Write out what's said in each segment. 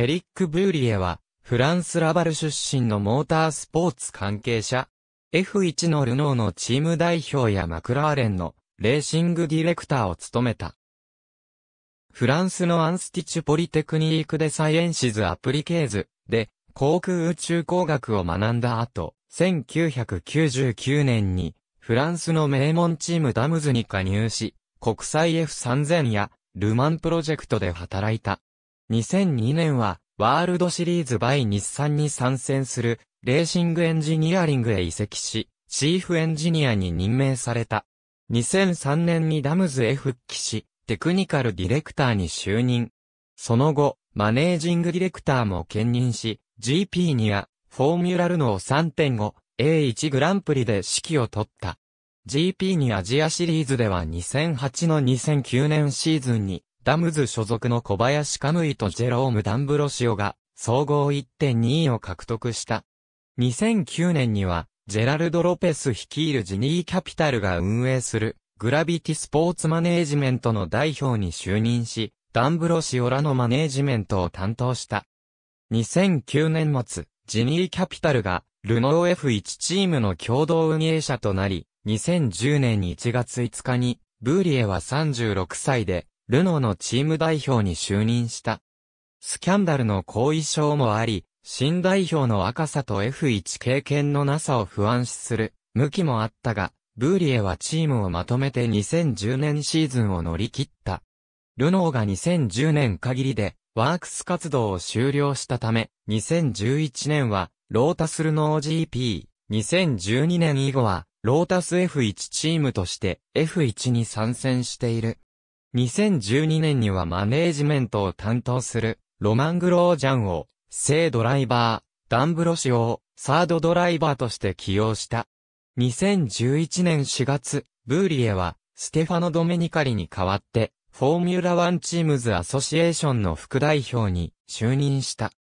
エリック・ブーリエは、フランス・ラバル出身のモータースポーツ関係者、F1 のルノーのチーム代表やマクラーレンのレーシングディレクターを務めた。フランスのアンスティチュポリテクニークでサイエンシズ・アプリケーズで航空宇宙工学を学んだ後、1999年にフランスの名門チームダムズに加入し、国際 F3000 やルマンプロジェクトで働いた。2002年は、ワールドシリーズ by 日産に参戦する、レーシングエンジニアリングへ移籍し、チーフエンジニアに任命された。2003年にダムズへ復帰し、テクニカルディレクターに就任。その後、マネージングディレクターも兼任し、GP には、フォーミュラルノー 3.5A1 グランプリで指揮を取った。GP にアジアシリーズでは2008の2009年シーズンにダムズ所属の小林カムイとジェローム・ダンブロシオが、総合1.2位を獲得した。2009年には、ジェラルド・ロペス率いるジニー・キャピタルが運営する、グラビティ・スポーツマネージメントの代表に就任し、ダンブロシオらのマネージメントを担当した。2009年末、ジニー・キャピタルが、ルノー F1 チームの共同運営者となり、2010年1月5日に、ブーリエは36歳で、ルノーのチーム代表に就任した。スキャンダルの後遺症もあり、新代表の若さと F1 経験のなさを不安視する向きもあったが、ブーリエはチームをまとめて2010年シーズンを乗り切った。ルノーが2010年限りでワークス活動を終了したため、2011年はロータスルノー GP、2012年以後はロータス F1 チームとして F1 に参戦している。2012年にはマネージメントを担当する、ロマン・グロージャンを、正ドライバー、ダンブロシを、サードドライバーとして起用した。2011年4月、ブーリエは、ステファノ・ドメニカリに代わって、フォーミュラワンチームズアソシエーションの副代表に就任した。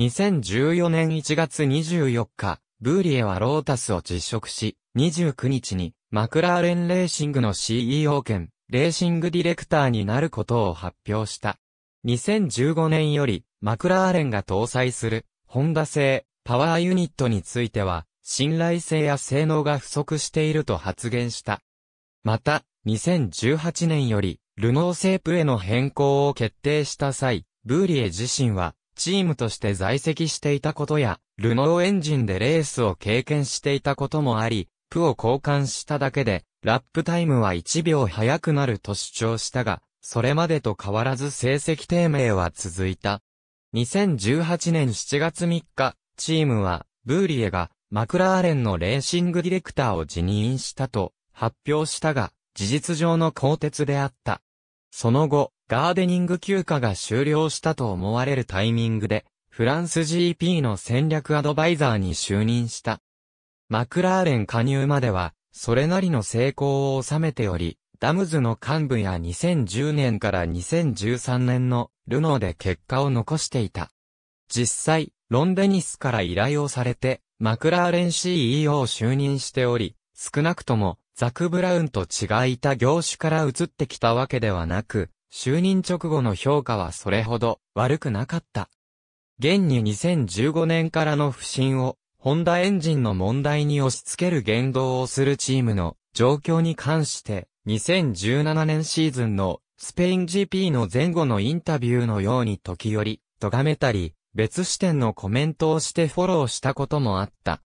2014年1月24日、ブーリエはロータスを辞職し、29日にマクラーレンレーシングの CEO 兼レーシングディレクターになることを発表した。2015年より、マクラーレンが搭載する、ホンダ製、パワーユニットについては、信頼性や性能が不足していると発言した。また、2018年より、ルノーセープへの変更を決定した際、ブーリエ自身は、チームとして在籍していたことや、ルノーエンジンでレースを経験していたこともあり、プを交換しただけで、ラップタイムは1秒早くなると主張したが、それまでと変わらず成績低迷は続いた。2018年7月3日、チームは、ブーリエが、マクラーレンのレーシングディレクターを辞任したと発表したが、事実上の更迭であった。その後、ガーデニング休暇が終了したと思われるタイミングで、フランス GP の戦略アドバイザーに就任した。マクラーレン加入までは、それなりの成功を収めており、ダムズの幹部や2010年から2013年のルノーで結果を残していた。実際、ロンデニスから依頼をされて、マクラーレン CEO を就任しており、少なくとも、ザク・ブラウンと違いた業種から移ってきたわけではなく、就任直後の評価はそれほど悪くなかった。現に2015年からの不振をホンダエンジンの問題に押し付ける言動をするチームの状況に関して、2017年シーズンのスペイン GP の前後のインタビューのように時折、咎めたり、別視点のコメントをしてフォローしたこともあった。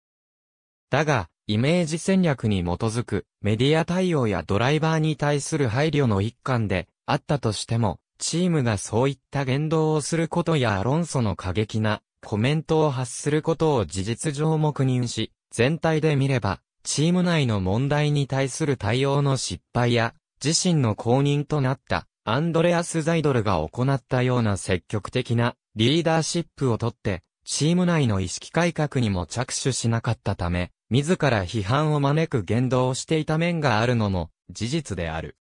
だが、イメージ戦略に基づくメディア対応やドライバーに対する配慮の一環であったとしても、チームがそういった言動をすることやアロンソの過激なコメントを発することを事実上黙認し、全体で見れば、チーム内の問題に対する対応の失敗や、自身の公認となったアンドレアス・ザイドルが行ったような積極的なリーダーシップをとって、チーム内の意識改革にも着手しなかったため、自ら批判を招く言動をしていた面があるのも事実である。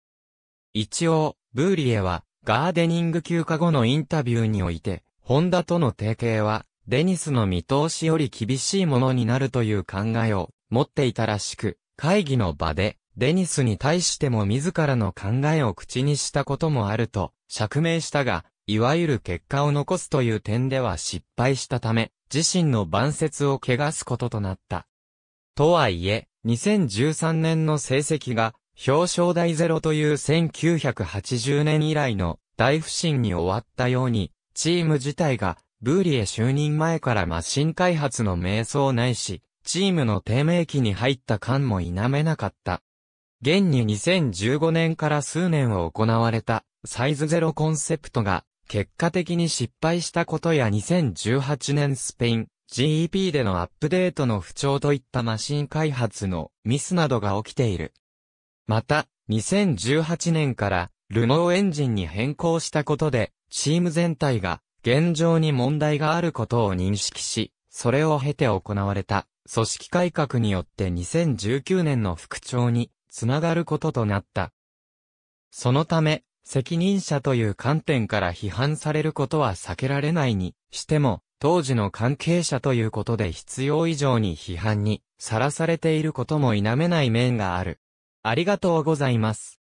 一応、ブーリエはガーデニング休暇後のインタビューにおいて、ホンダとの提携はデニスの見通しより厳しいものになるという考えを持っていたらしく、会議の場で、デニスに対しても自らの考えを口にしたこともあると、釈明したが、いわゆる結果を残すという点では失敗したため、自身の晩節を汚すこととなった。とはいえ、2013年の成績が表彰台ゼロという1980年以来の大不振に終わったように、チーム自体がブーリエ就任前からマシン開発の迷走ないし、チームの低迷期に入った感も否めなかった。現に2015年から数年を行われたサイズゼロコンセプトが結果的に失敗したことや2018年スペイン GEP でのアップデートの不調といったマシン開発のミスなどが起きている。また、2018年からルノーエンジンに変更したことでチーム全体が現状に問題があることを認識し、それを経て行われた組織改革によって2019年の復調につながることとなった。そのため、責任者という観点から批判されることは避けられないにしても、当時の関係者ということで必要以上に批判にさらされていることも否めない面がある。ありがとうございます。